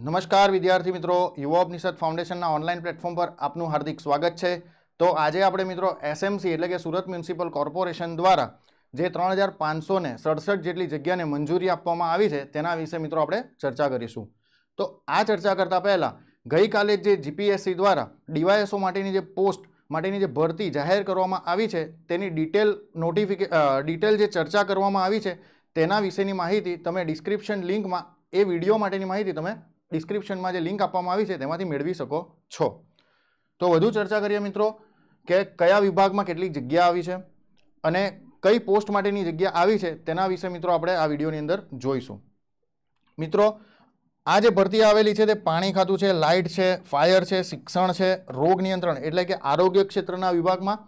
નમસ્કાર વિદ્યાર્થી મિત્રો યુવા નિષદ ફાઉન્ડેશનના ઓનલાઈન પ્લેટફોર્મ પર આપનું હાર્દિક સ્વાગત છે તો આજે આપણે મિત્રો એસએમસી એટલે કે સુરત મ્યુનિસિપલ કોર્પોરેશન દ્વારા જે ત્રણ હજાર પાંચસોને સડસઠ જેટલી જગ્યાને મંજૂરી આપવામાં આવી છે તેના વિશે મિત્રો આપણે ચર્ચા કરીશું તો આ ચર્ચા કરતાં પહેલાં ગઈકાલે જે જીપીએસસી દ્વારા ડીવાયએસઓ માટેની જે પોસ્ટ માટેની જે ભરતી જાહેર કરવામાં આવી છે તેની ડિટેલ નોટિફિકે ડિટેલ જે ચર્ચા કરવામાં આવી છે તેના વિશેની માહિતી તમે ડિસ્ક્રિપ્શન લિંકમાં એ વિડીયો માટેની માહિતી તમે ડિસ્ક્રિપ્શનમાં જે લિંક આપવામાં આવી છે તેમાંથી મેળવી શકો છો તો વધુ ચર્ચા કરીએ મિત્રો કે કયા વિભાગમાં કેટલીક જગ્યા આવી છે અને કઈ પોસ્ટ માટેની જગ્યા આવી છે તેના વિશે મિત્રો આપણે આ વિડીયોની અંદર જોઈશું મિત્રો આ જે ભરતી આવેલી છે તે પાણી ખાતું છે લાઇટ છે ફાયર છે શિક્ષણ છે રોગ નિયંત્રણ એટલે કે આરોગ્ય ક્ષેત્રના વિભાગમાં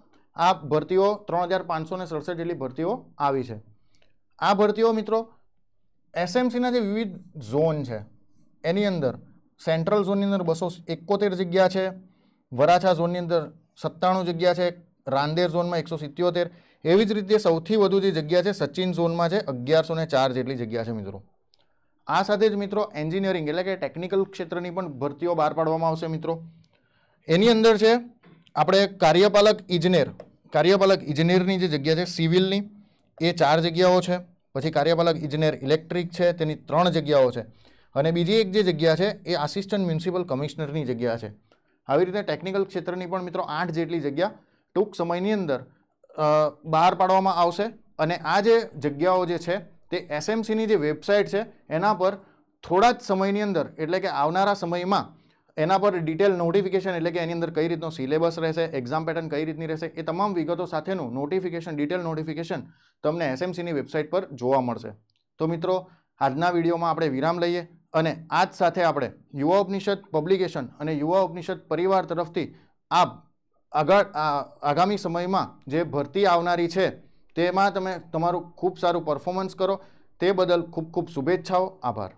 આ ભરતીઓ ત્રણ હજાર પાંચસો ને સડસઠ જેટલી ભરતીઓ આવી છે આ ભરતીઓ મિત્રો એસએમસીના જે વિવિધ ઝોન છે એની અંદર સેન્ટ્રલ ઝોનની અંદર બસો એકોતેર જગ્યા છે વરાછા ઝોનની અંદર સત્તાણું જગ્યા છે રાંદેર ઝોનમાં એકસો સિત્યોતેર એવી જ રીતે સૌથી વધુ જે જગ્યા છે સચિન ઝોનમાં છે અગિયારસો ને ચાર જેટલી જગ્યા છે મિત્રો આ સાથે જ મિત્રો એન્જિનિયરિંગ એટલે કે ટેકનિકલ ક્ષેત્રની પણ ભરતીઓ બહાર પાડવામાં આવશે મિત્રો એની અંદર છે આપણે કાર્યપાલક ઇજનેર કાર્યપાલક ઇજનેરની જે જગ્યા છે સિવિલની એ ચાર જગ્યાઓ છે પછી કાર્યપાલક ઇજનેર ઇલેક્ટ્રિક છે તેની ત્રણ જગ્યાઓ છે અને બીજી એક જે જગ્યા છે એ આસિસ્ટન્ટ મ્યુનિસિપલ કમિશનરની જગ્યા છે આવી રીતે ટેકનિકલ ક્ષેત્રની પણ મિત્રો આઠ જેટલી જગ્યા ટૂંક સમયની અંદર બહાર પાડવામાં આવશે અને આ જે જગ્યાઓ જે છે તે એસએમસીની જે વેબસાઇટ છે એના પર થોડા જ સમયની અંદર એટલે કે આવનારા સમયમાં એના પર ડિટેલ નોટિફિકેશન એટલે કે એની અંદર કઈ રીતનો સિલેબસ રહેશે એક્ઝામ પેટર્ન કઈ રીતની રહેશે એ તમામ વિગતો સાથેનું નોટિફિકેશન ડિટેલ નોટિફિકેશન તમને એસએમસીની વેબસાઇટ પર જોવા મળશે તો મિત્રો આજના વિડીયોમાં આપણે વિરામ લઈએ અને આજ સાથે આપણે યુવા ઉપનિષદ પબ્લિકેશન અને યુવા ઉપનિષદ પરિવાર તરફથી આ આગળ આગામી સમયમાં જે ભરતી આવનારી છે તેમાં તમે તમારું ખૂબ સારું પરફોર્મન્સ કરો તે બદલ ખૂબ ખૂબ શુભેચ્છાઓ આભાર